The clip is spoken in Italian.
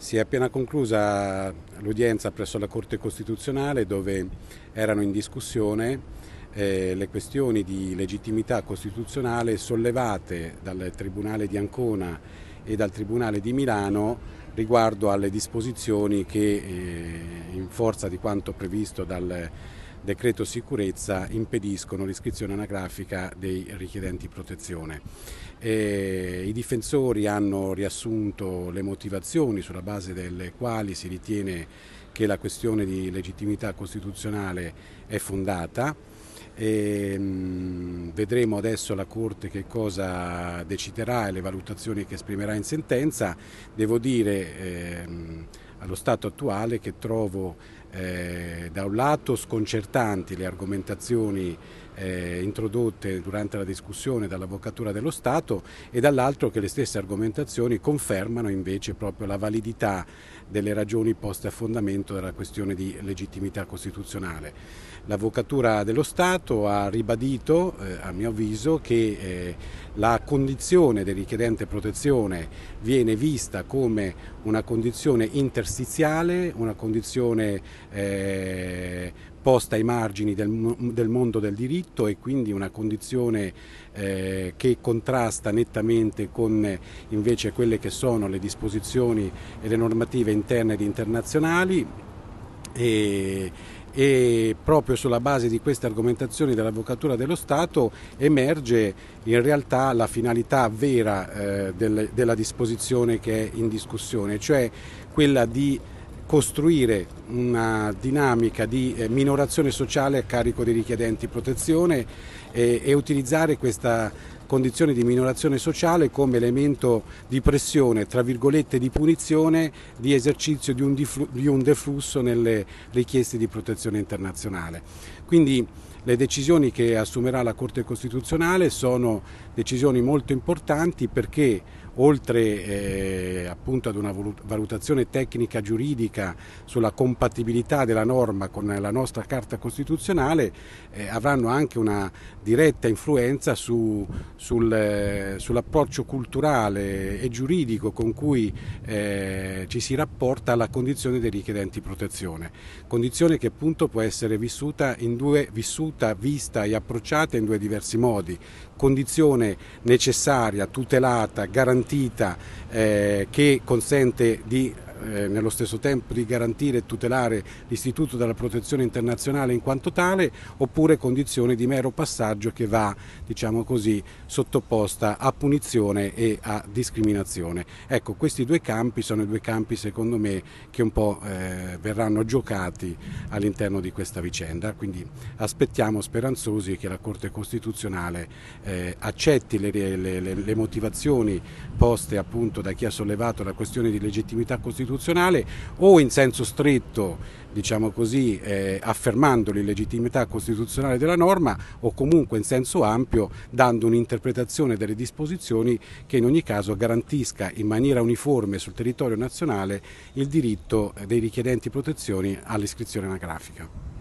Si è appena conclusa l'udienza presso la Corte Costituzionale dove erano in discussione eh, le questioni di legittimità costituzionale sollevate dal Tribunale di Ancona e dal Tribunale di Milano riguardo alle disposizioni che eh, in forza di quanto previsto dal decreto sicurezza impediscono l'iscrizione anagrafica dei richiedenti protezione. E I difensori hanno riassunto le motivazioni sulla base delle quali si ritiene che la questione di legittimità costituzionale è fondata. E ehm, vedremo adesso la Corte che cosa deciderà e le valutazioni che esprimerà in sentenza. Devo dire ehm, allo stato attuale che trovo eh, da un lato sconcertanti le argomentazioni eh, introdotte durante la discussione dall'Avvocatura dello Stato e dall'altro che le stesse argomentazioni confermano invece proprio la validità delle ragioni poste a fondamento della questione di legittimità costituzionale. L'Avvocatura dello Stato ha ribadito, eh, a mio avviso, che eh, la condizione del richiedente protezione viene vista come una condizione intersezione interstiziale, una condizione eh, posta ai margini del, del, mondo del diritto e quindi una condizione eh, che contrasta nettamente con invece quelle che sono le disposizioni e le normative interne ed internazionali. E, e proprio sulla base di queste argomentazioni dell'Avvocatura dello Stato emerge in realtà la finalità vera eh, del, della disposizione che è in discussione, cioè quella di costruire una dinamica di eh, minorazione sociale a carico dei richiedenti protezione e, e, utilizzare questa condizione di minorazione sociale come elemento di pressione, tra virgolette di punizione, di esercizio di un, di un deflusso nelle richieste di protezione internazionale. Quindi le decisioni che assumerà la Corte Costituzionale sono decisioni molto importanti perché oltre eh, appunto ad una valutazione tecnica giuridica sulla compatibilità della norma con la nostra Carta Costituzionale eh, avranno anche una diretta influenza su, sul, eh, sull'approccio culturale e giuridico con cui eh, ci si rapporta alla condizione dei richiedenti protezione, condizione che appunto può essere vissuta in due, vissuta vissuta, vista e approcciata in due diversi modi. Condizione necessaria, tutelata, garantita, eh, che consente di eh, nello stesso tempo di garantire e tutelare l'istituto della protezione internazionale in quanto tale oppure condizione di mero passaggio che va diciamo così, sottoposta a punizione e a discriminazione. Ecco, questi due campi sono i due campi secondo me che un po' eh, verranno giocati all'interno di questa vicenda, quindi aspettiamo speranzosi che la Corte Costituzionale eh, accetti le, le, le, le motivazioni poste appunto da chi ha sollevato la questione di legittimità costituzionale costituzionale o in senso stretto diciamo così, eh, affermando l'illegittimità costituzionale della norma o comunque in senso ampio dando un'interpretazione delle disposizioni che in ogni caso garantisca in maniera uniforme sul territorio nazionale il diritto dei richiedenti protezioni all'iscrizione anagrafica.